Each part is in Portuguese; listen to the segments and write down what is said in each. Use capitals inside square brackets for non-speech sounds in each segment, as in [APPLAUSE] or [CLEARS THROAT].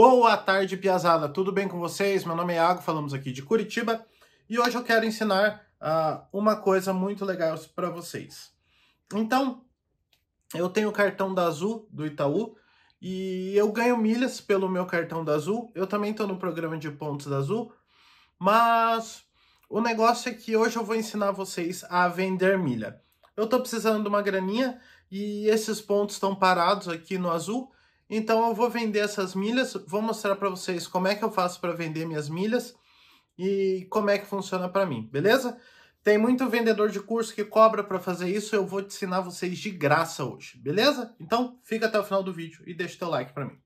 Boa tarde, Piazada! Tudo bem com vocês? Meu nome é Iago, falamos aqui de Curitiba e hoje eu quero ensinar uh, uma coisa muito legal para vocês. Então, eu tenho o cartão da Azul do Itaú e eu ganho milhas pelo meu cartão da Azul. Eu também estou no programa de pontos da Azul, mas o negócio é que hoje eu vou ensinar vocês a vender milha. Eu estou precisando de uma graninha e esses pontos estão parados aqui no azul. Então eu vou vender essas milhas, vou mostrar para vocês como é que eu faço para vender minhas milhas e como é que funciona para mim, beleza? Tem muito vendedor de curso que cobra para fazer isso, eu vou te ensinar vocês de graça hoje, beleza? Então fica até o final do vídeo e deixa teu like para mim.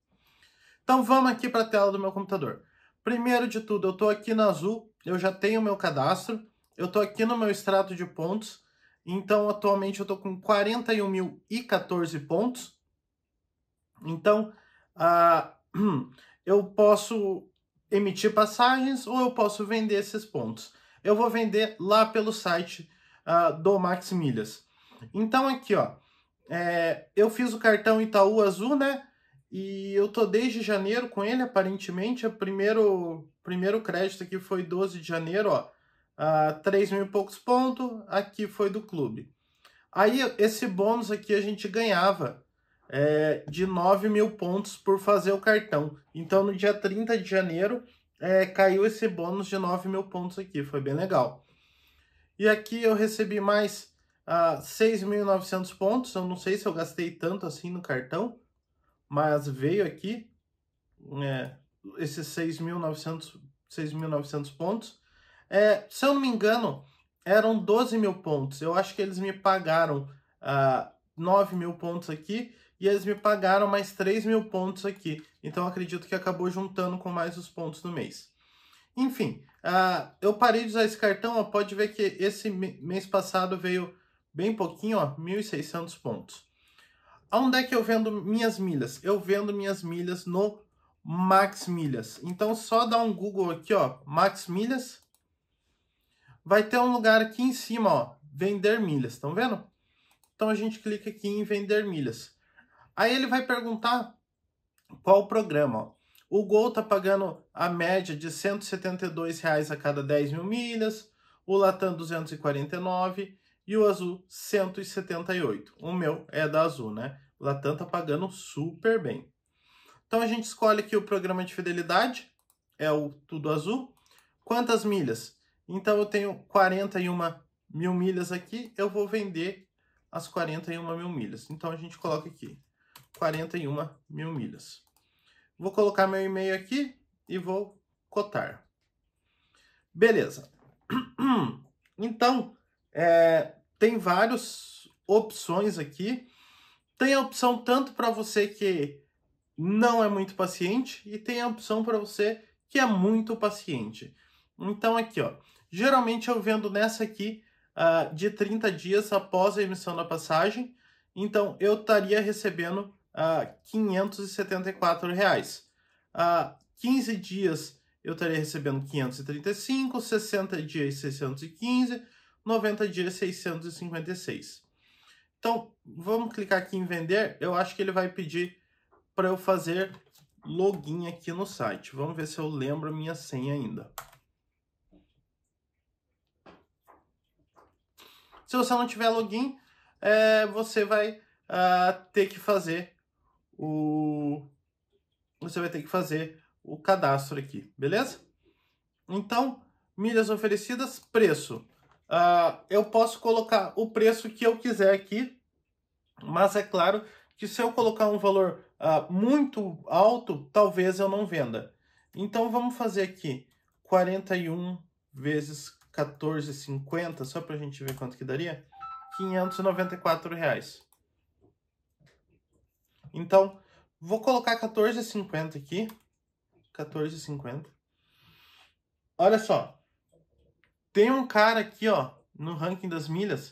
Então vamos aqui para a tela do meu computador. Primeiro de tudo, eu estou aqui na Azul, eu já tenho meu cadastro, eu estou aqui no meu extrato de pontos, então atualmente eu estou com 41.014 pontos, então, ah, [CLEARS THROAT] eu posso emitir passagens ou eu posso vender esses pontos. Eu vou vender lá pelo site ah, do Max Milhas. Então aqui, ó, é, eu fiz o cartão Itaú Azul, né? E eu tô desde janeiro com ele, aparentemente. O primeiro, primeiro crédito aqui foi 12 de janeiro, ó. Uh, ah, 3 mil e poucos pontos. Aqui foi do clube. Aí esse bônus aqui a gente ganhava é, de 9 mil pontos por fazer o cartão. Então, no dia 30 de janeiro, é, caiu esse bônus de 9 mil pontos aqui, foi bem legal. E aqui eu recebi mais ah, 6.900 pontos, eu não sei se eu gastei tanto assim no cartão, mas veio aqui é, esses 6.900 pontos. É, se eu não me engano, eram 12 mil pontos, eu acho que eles me pagaram ah, 9 mil pontos aqui, e eles me pagaram mais 3 mil pontos aqui. Então acredito que acabou juntando com mais os pontos do mês. Enfim, uh, eu parei de usar esse cartão, ó, pode ver que esse mês passado veio bem pouquinho, ó, 1.600 pontos. Onde é que eu vendo minhas milhas? Eu vendo minhas milhas no Max Milhas. Então só dá um Google aqui, ó, Max Milhas. Vai ter um lugar aqui em cima, ó, vender milhas, estão vendo? Então a gente clica aqui em vender milhas. Aí ele vai perguntar qual o programa. O Gol está pagando a média de R$ 172,00 a cada 10 mil milhas, o Latam 249 e o Azul 178. O meu é da Azul, né? O Latam tá pagando super bem. Então a gente escolhe aqui o programa de fidelidade, é o tudo azul. Quantas milhas? Então eu tenho 41 mil milhas aqui, eu vou vender as 41 mil milhas. Então a gente coloca aqui 41 mil milhas. Vou colocar meu e-mail aqui e vou cotar. Beleza. [CLEARS THROAT] Então, é, tem várias opções aqui. Tem a opção tanto para você que não é muito paciente e tem a opção para você que é muito paciente. Então aqui, ó, geralmente eu vendo nessa aqui uh, de 30 dias após a emissão da passagem, então eu estaria recebendo uh, 574 reais. Uh, 15 dias eu estaria recebendo 535, 60 dias 615, 90 dias 656. Então, vamos clicar aqui em vender. Eu acho que ele vai pedir para eu fazer login aqui no site. Vamos ver se eu lembro a minha senha ainda. Se você não tiver login, é, você vai uh, ter que fazer o você vai ter que fazer o cadastro aqui, beleza? Então, milhas oferecidas, preço. Uh, eu posso colocar o preço que eu quiser aqui, mas é claro que se eu colocar um valor uh, muito alto, talvez eu não venda. Então, vamos fazer aqui 41 vezes 14,50, só para a gente ver quanto que daria, 594 reais. Então, vou colocar 14,50 aqui. 14,50. Olha só. Tem um cara aqui, ó, no ranking das milhas.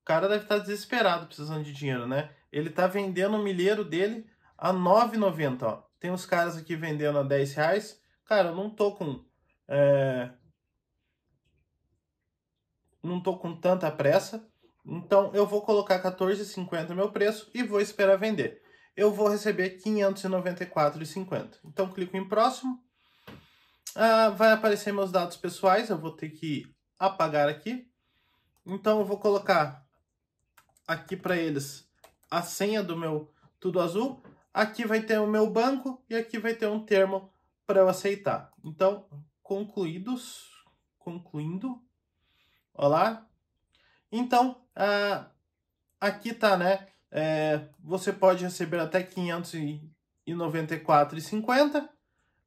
O cara deve estar tá desesperado precisando de dinheiro, né? Ele tá vendendo o milheiro dele a 9,90, ó. Tem uns caras aqui vendendo a 10 reais. Cara, eu não tô com... É... Não tô com tanta pressa. Então, eu vou colocar 14,50 meu preço e vou esperar vender eu vou receber 594,50. Então clico em próximo. Ah, vai aparecer meus dados pessoais, eu vou ter que apagar aqui. Então eu vou colocar aqui para eles a senha do meu tudo azul. Aqui vai ter o meu banco e aqui vai ter um termo para eu aceitar. Então, concluídos, concluindo. Olá. Então, ah, aqui tá, né? é, você pode receber até 594,50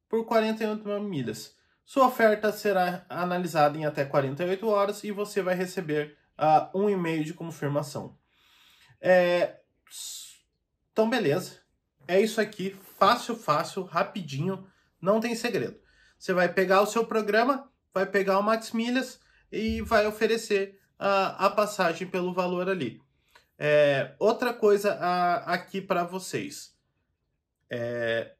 por 48 milhas. Sua oferta será analisada em até 48 horas e você vai receber uh, um e-mail de confirmação. É, então, beleza. É isso aqui, fácil, fácil, rapidinho, não tem segredo. Você vai pegar o seu programa, vai pegar o Max Milhas e vai oferecer uh, a passagem pelo valor ali. É, outra coisa a, aqui para vocês. É,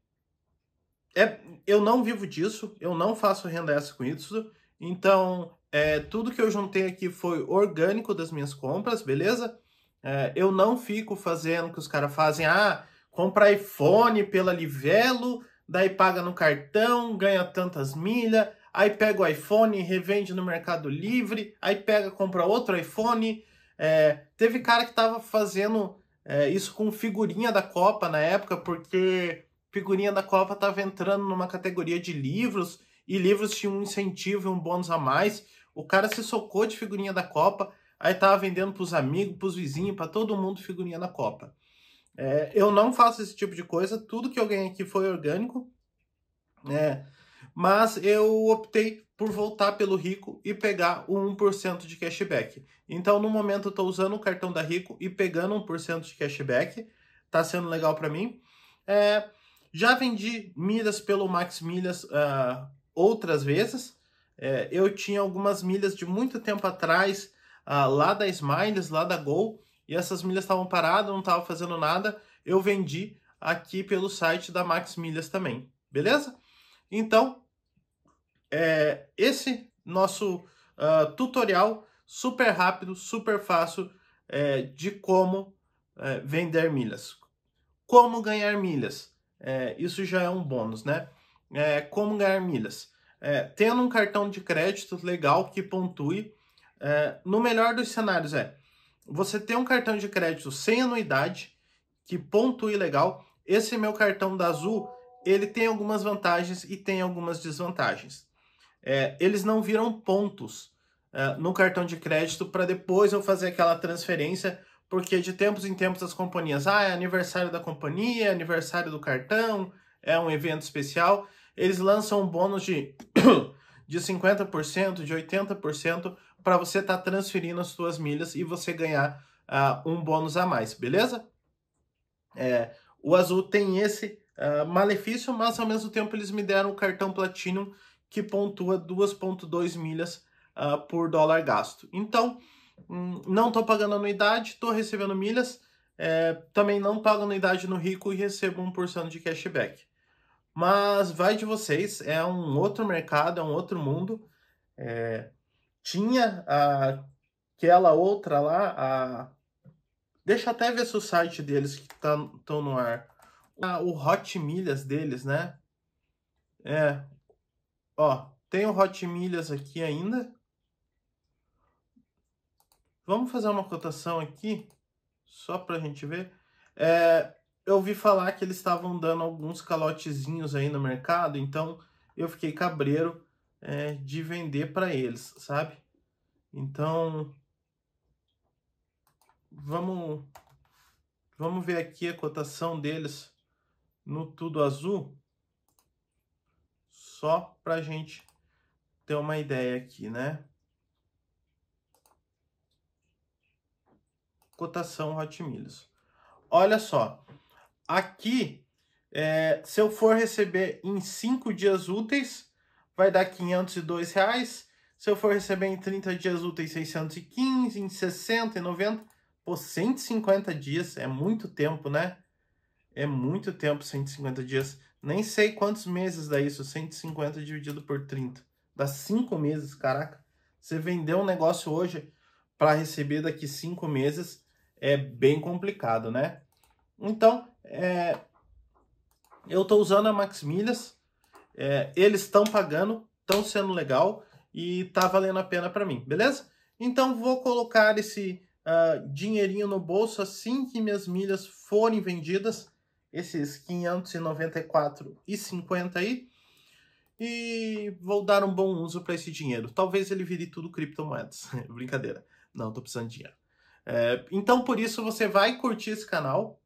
é, eu não vivo disso, eu não faço renda extra com isso. Então, é, tudo que eu juntei aqui foi orgânico das minhas compras, beleza? É, eu não fico fazendo que os caras fazem, ah, compra iPhone pela Livelo, daí paga no cartão, ganha tantas milhas, aí pega o iPhone, revende no Mercado Livre, aí pega, compra outro iPhone, é, teve cara que estava fazendo é, isso com figurinha da Copa na época, porque figurinha da Copa estava entrando numa categoria de livros e livros tinham um incentivo e um bônus a mais. O cara se socou de figurinha da Copa, aí tava vendendo para os amigos, para os vizinhos, para todo mundo figurinha da Copa. É, eu não faço esse tipo de coisa, tudo que eu ganhei aqui foi orgânico. É, mas eu optei por voltar pelo Rico e pegar o 1% de cashback. Então, no momento, eu estou usando o cartão da Rico e pegando 1% de cashback. Tá sendo legal para mim. É, já vendi milhas pelo Max Milhas uh, outras vezes. É, eu tinha algumas milhas de muito tempo atrás, uh, lá da Smiles, lá da Gol, e essas milhas estavam paradas, não estava fazendo nada. Eu vendi aqui pelo site da Max Milhas também, beleza? Então, é, esse nosso uh, tutorial super rápido, super fácil é, de como é, vender milhas. Como ganhar milhas? É, isso já é um bônus, né? É, como ganhar milhas? É, tendo um cartão de crédito legal que pontue, no melhor dos cenários é você ter um cartão de crédito sem anuidade, que pontue legal. Esse meu cartão da Azul, ele tem algumas vantagens e tem algumas desvantagens é, eles não viram pontos é, no cartão de crédito para depois eu fazer aquela transferência, porque de tempos em tempos as companhias, ah, é aniversário da companhia, é aniversário do cartão, é um evento especial, eles lançam um bônus de, [COUGHS] de 50%, de 80% para você estar tá transferindo as suas milhas e você ganhar uh, um bônus a mais, beleza? É, o azul tem esse uh, malefício, mas ao mesmo tempo eles me deram o cartão Platinum que pontua 2,2 milhas uh, por dólar gasto. Então, hum, não estou pagando anuidade, estou recebendo milhas, é, também não pago anuidade no Rico e recebo 1% de cashback. Mas vai de vocês, é um outro mercado, é um outro mundo. É, tinha a, aquela outra lá, a, deixa até ver se o site deles que estão tá, no ar. Ah, o Hot Milhas deles, né? É, Ó, tem o Hot Milhas aqui ainda. Vamos fazer uma cotação aqui, só para a gente ver. É, eu ouvi falar que eles estavam dando alguns calotezinhos aí no mercado, então eu fiquei cabreiro é, de vender para eles, sabe? Então, vamos, vamos ver aqui a cotação deles no Tudo Azul. Só para a gente ter uma ideia aqui, né? Cotação Hot Milhas. Olha só, aqui, é, se eu for receber em 5 dias úteis, vai dar 502 reais. Se eu for receber em 30 dias úteis, 615, em 60 e 90, pô, 150 dias é muito tempo, né? É muito tempo, 150 dias. Nem sei quantos meses dá isso, 150 dividido por 30. Dá 5 meses, caraca. Você vender um negócio hoje para receber daqui 5 meses é bem complicado, né? Então, é, eu estou usando a Max Milhas, é, eles estão pagando, estão sendo legal e tá valendo a pena para mim, beleza? Então vou colocar esse uh, dinheirinho no bolso assim que minhas milhas forem vendidas esses 594,50 aí e vou dar um bom uso para esse dinheiro. Talvez ele vire tudo criptomoedas. [LAUGHS] Brincadeira. Não, tô precisando de dinheiro. É, então, por isso, você vai curtir esse canal,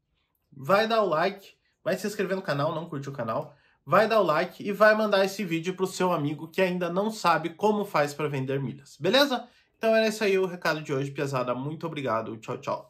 vai dar o like, vai se inscrever no canal, não curte o canal, vai dar o like e vai mandar esse vídeo para o seu amigo que ainda não sabe como faz para vender milhas, beleza? Então era isso aí o recado de hoje, pesada. Muito obrigado. Tchau, tchau.